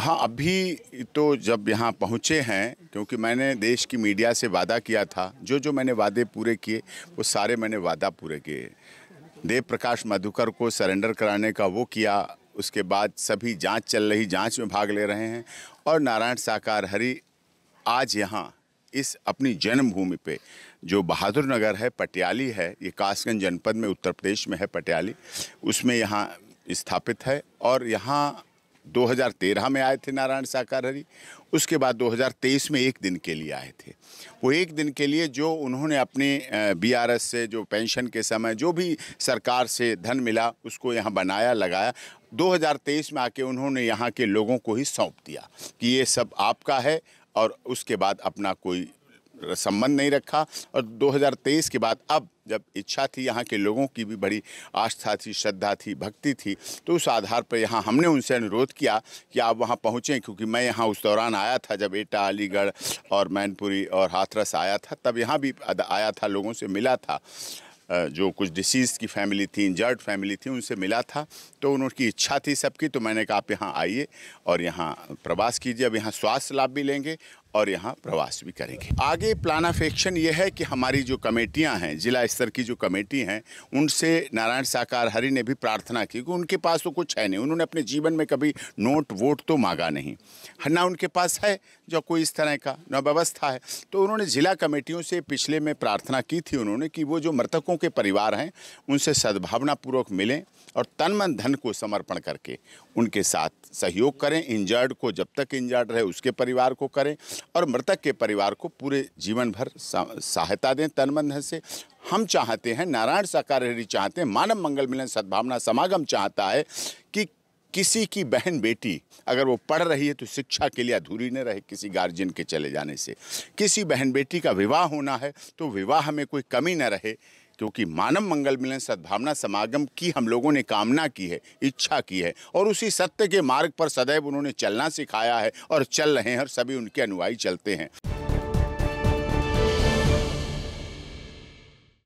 हाँ अभी तो जब यहाँ पहुँचे हैं क्योंकि मैंने देश की मीडिया से वादा किया था जो जो मैंने वादे पूरे किए वो सारे मैंने वादा पूरे किए देव प्रकाश मधुकर को सरेंडर कराने का वो किया उसके बाद सभी जांच चल रही जांच में भाग ले रहे हैं और नारायण साकार हरि आज यहाँ इस अपनी जन्मभूमि पे जो बहादुर नगर है पटियाली है ये कासगंज जनपद में उत्तर प्रदेश में है पटियाली उसमें यहाँ स्थापित है और यहाँ 2013 में आए थे नारायण साकार हरी उसके बाद 2023 में एक दिन के लिए आए थे वो एक दिन के लिए जो उन्होंने अपने बीआरएस से जो पेंशन के समय जो भी सरकार से धन मिला उसको यहाँ बनाया लगाया 2023 में आके उन्होंने यहाँ के लोगों को ही सौंप दिया कि ये सब आपका है और उसके बाद अपना कोई संबंध नहीं रखा और 2023 के बाद अब जब इच्छा थी यहाँ के लोगों की भी बड़ी आस्था थी श्रद्धा थी भक्ति थी तो उस आधार पर यहाँ हमने उनसे अनुरोध किया कि आप वहाँ पहुँचें क्योंकि मैं यहाँ उस दौरान आया था जब एटा अलीगढ़ और मैनपुरी और हाथरस आया था तब यहाँ भी आया था लोगों से मिला था जो कुछ डिसीज़ की फैमिली थी इंजर्ड फैमिली थी उनसे मिला था तो उनकी इच्छा थी सबकी तो मैंने कहा आप यहाँ आइए और यहाँ प्रवास कीजिए अब यहाँ स्वास्थ्य लाभ भी लेंगे और यहाँ प्रवास भी करेंगे आगे प्लान ऑफ एक्शन ये है कि हमारी जो कमेटियाँ हैं जिला स्तर की जो कमेटी हैं उनसे नारायण साकार हरि ने भी प्रार्थना की कि उनके पास तो कुछ है नहीं उन्होंने अपने जीवन में कभी नोट वोट तो मांगा नहीं ना उनके पास है जो कोई इस तरह का न व्यवस्था है तो उन्होंने जिला कमेटियों से पिछले में प्रार्थना की थी उन्होंने कि वो जो मृतकों के परिवार हैं उनसे सद्भावनापूर्वक मिलें और तन मन धन को समर्पण करके उनके साथ सहयोग करें इंजर्ड को जब तक इंजर्ड रहे उसके परिवार को करें और मृतक के परिवार को पूरे जीवन भर सहायता दें मन से हम चाहते हैं नारायण साकार चाहते हैं मानव मंगल मिलन सद्भावना समागम चाहता है कि किसी की बहन बेटी अगर वो पढ़ रही है तो शिक्षा के लिए अधूरी न रहे किसी गार्जियन के चले जाने से किसी बहन बेटी का विवाह होना है तो विवाह में कोई कमी न रहे क्योंकि मानव मंगल मिलन सद्भावना समागम की हम लोगों ने कामना की है इच्छा की है और उसी सत्य के मार्ग पर सदैव उन्होंने चलना सिखाया है और चल रहे हैं और सभी उनके अनुयायी चलते हैं